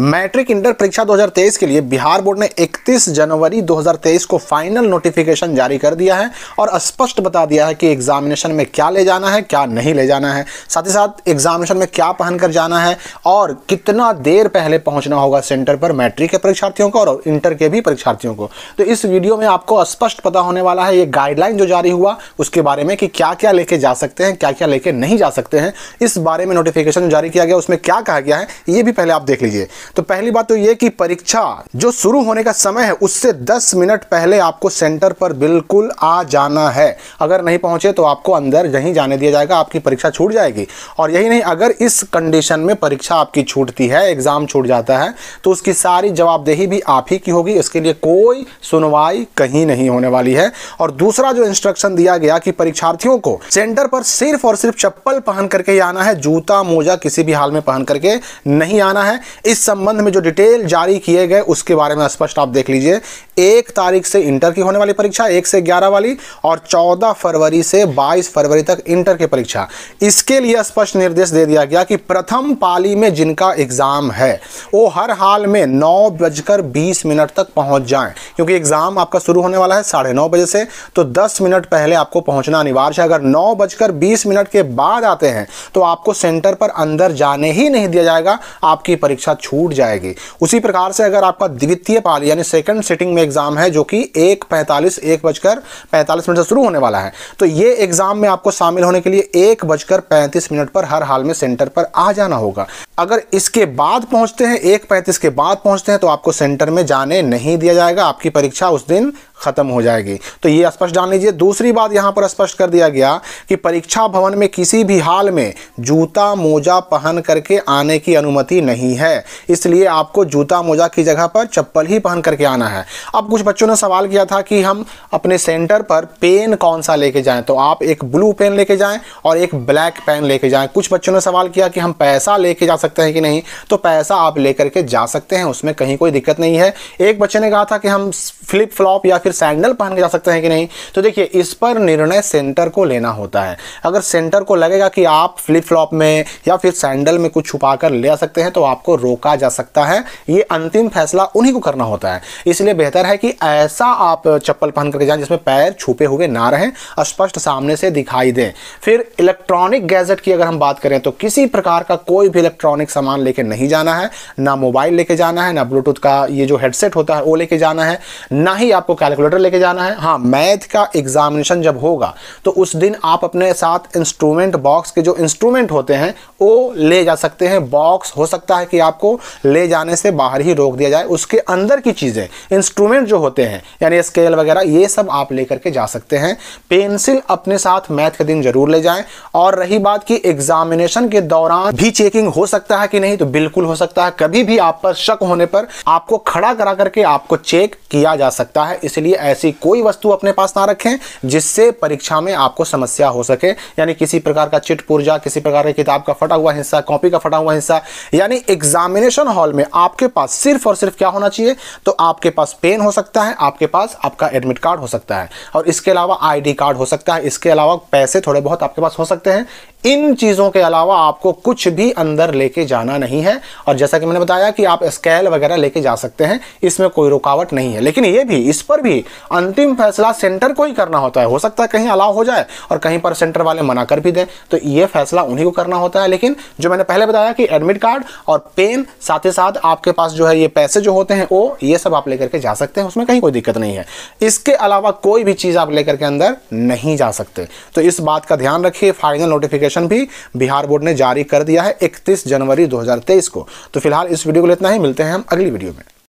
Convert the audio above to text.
matric inter परीक्षा 2023 के लिए बिहार बोर्ड ने 31 जनवरी 2023 को फाइनल नोटिफिकेशन जारी कर दिया है और स्पष्ट बता दिया है कि एग्जामिनेशन में क्या ले जाना है क्या नहीं ले जाना है साथ ही साथ एग्जामिनेशन में क्या पहनकर जाना है और कितना देर पहले पहुंचना होगा सेंटर पर मैट्रिक के परीक्षार्थियों को और इंटर के भी परीक्षार्थियों को तो इस वीडियो में आपको स्पष्ट पता होने वाला है ये गाइडलाइन जो जारी हुआ उसके बारे में कि क्या क्या लेके जा सकते हैं क्या क्या लेके नहीं जा सकते हैं इस बारे में नोटिफिकेशन जारी किया गया उसमें क्या कहा गया है ये भी पहले आप देख लीजिए तो पहली बात तो ये कि परीक्षा जो शुरू होने का समय है उससे 10 मिनट पहले आपको सेंटर पर बिल्कुल आ जाना है अगर नहीं पहुंचे तो आपको अंदर यहीं जाने दिया जाएगा आपकी परीक्षा छूट जाएगी और यही नहीं अगर इस कंडीशन में परीक्षा आपकी छूटती है एग्ज़ाम छूट जाता है तो उसकी सारी जवाबदेही भी आप ही की होगी इसके लिए कोई सुनवाई कहीं नहीं होने वाली है और दूसरा जो इंस्ट्रक्शन दिया गया कि परीक्षार्थियों को सेंटर पर सिर्फ और सिर्फ चप्पल पहन करके आना है जूता मोजा किसी भी हाल में पहन करके नहीं आना है इस संबंध में जो डिटेल जारी किए गए उसके बारे में स्पष्ट आप देख लीजिए एक तारीख से इंटर की होने वाली परीक्षा एक से ग्यारह वाली और चौदह फरवरी से बाईस फरवरी तक इंटर की परीक्षा इसके लिए स्पष्ट निर्देश दे दिया गया कि प्रथम पाली में जिनका एग्ज़ाम है वो हर हाल में नौ बजकर बीस मिनट तक पहुंच जाए क्योंकि एग्ज़ाम आपका शुरू होने वाला है साढ़े नौ बजे से तो दस मिनट पहले आपको पहुंचना अनिवार्य है अगर नौ बजकर बीस मिनट के बाद आते हैं तो आपको सेंटर पर अंदर जाने ही नहीं दिया जाएगा आपकी परीक्षा छूट छूट जाएगी उसी प्रकार से अगर आपका द्वितीय पाल यानी सेकंड सेटिंग में एग्ज़ाम है जो कि एक पैंतालीस एक बजकर पैंतालीस मिनट से शुरू होने वाला है तो ये एग्ज़ाम में आपको शामिल होने के लिए एक बजकर पैंतीस मिनट पर हर हाल में सेंटर पर आ जाना होगा अगर इसके बाद पहुंचते हैं एक पैंतीस के बाद पहुंचते हैं तो आपको सेंटर में जाने नहीं दिया जाएगा आपकी परीक्षा उस दिन खत्म हो जाएगी तो ये स्पष्ट जान लीजिए दूसरी बात यहाँ पर स्पष्ट कर दिया गया कि परीक्षा भवन में किसी भी हाल में जूता मोजा पहन करके आने की अनुमति नहीं है इसलिए आपको जूता मोजा की जगह पर चप्पल ही पहन करके आना है अब कुछ बच्चों ने सवाल किया था कि हम अपने सेंटर पर पेन कौन सा लेके जाएं तो आप एक ब्लू पेन लेके जाएं और एक ब्लैक पेन लेके जाएं कुछ बच्चों ने सवाल किया कि हम पैसा लेके जा सकते हैं कि नहीं तो पैसा आप लेकर के जा सकते हैं उसमें कहीं कोई दिक्कत नहीं है एक बच्चे ने कहा था कि हम फ्लिप फ्लॉप या फिर फिर सैंडल पहन के जा सकते हैं कि नहीं तो देखिए इस पर निर्णय सेंटर को लेना होता है अगर सेंटर को लगेगा कि आप फ्लिप फ्लॉप में या फिर सैंडल में कुछ छुपा कर ले आ सकते हैं तो आपको रोका जा सकता है ये अंतिम फैसला उन्हीं को करना होता है इसलिए बेहतर है कि ऐसा आप चप्पल पहन करके जाएं जिसमें पैर छुपे हुए ना रहें स्पष्ट सामने से दिखाई दें फिर इलेक्ट्रॉनिक गैजेट की अगर हम बात करें तो किसी प्रकार का कोई भी इलेक्ट्रॉनिक सामान लेके नहीं जाना है ना मोबाइल लेके जाना है ना ब्लूटूथ का ये जो हेडसेट होता है वो लेके जाना है ना ही आपको कैलकुलेट कैलकुलेटर लेके जाना है हाँ मैथ का एग्जामिनेशन जब होगा तो उस दिन आप अपने साथ इंस्ट्रूमेंट बॉक्स के जो इंस्ट्रूमेंट होते हैं वो ले जा सकते हैं बॉक्स हो सकता है कि आपको ले जाने से बाहर ही रोक दिया जाए उसके अंदर की चीज़ें इंस्ट्रूमेंट जो होते हैं यानी स्केल वगैरह ये सब आप ले करके जा सकते हैं पेंसिल अपने साथ मैथ के दिन जरूर ले जाएँ और रही बात की एग्जामिनेशन के दौरान भी चेकिंग हो सकता है कि नहीं तो बिल्कुल हो सकता है कभी भी आप पर शक होने पर आपको खड़ा करा करके आपको चेक किया जा सकता है इसलिए लिए ऐसी कोई वस्तु अपने पास ना रखें जिससे परीक्षा में आपको समस्या हो सके यानी किसी प्रकार का चिट पुर्जा किसी प्रकार की किताब का फटा हुआ हिस्सा कॉपी का फटा हुआ हिस्सा यानी एग्जामिनेशन हॉल में आपके पास सिर्फ और सिर्फ क्या होना चाहिए तो आपके पास पेन हो सकता है आपके पास आपका एडमिट कार्ड हो सकता है और इसके अलावा आई कार्ड हो सकता है इसके अलावा पैसे थोड़े बहुत आपके पास हो सकते हैं इन चीज़ों के अलावा आपको कुछ भी अंदर लेके जाना नहीं है और जैसा कि मैंने बताया कि आप स्केल वगैरह लेके जा सकते हैं इसमें कोई रुकावट नहीं है लेकिन ये भी इस पर भी अंतिम फैसला सेंटर को ही करना होता है हो सकता है कहीं अलाव हो जाए और कहीं पर सेंटर वाले मना कर भी दें तो ये फैसला उन्हीं को करना होता है लेकिन जो मैंने पहले बताया कि एडमिट कार्ड और पेन साथ ही साथ आपके पास जो है ये पैसे जो होते हैं वो ये सब आप लेकर के जा सकते हैं उसमें कहीं कोई दिक्कत नहीं है इसके अलावा कोई भी चीज़ आप लेकर के अंदर नहीं जा सकते तो इस बात का ध्यान रखिए फाइनल नोटिफिकेशन नोटिफिकेशन भी बिहार बोर्ड ने जारी कर दिया है इकतीस जनवरी दो को तो फिलहाल इस वीडियो को इतना ही मिलते हैं हम अगली वीडियो में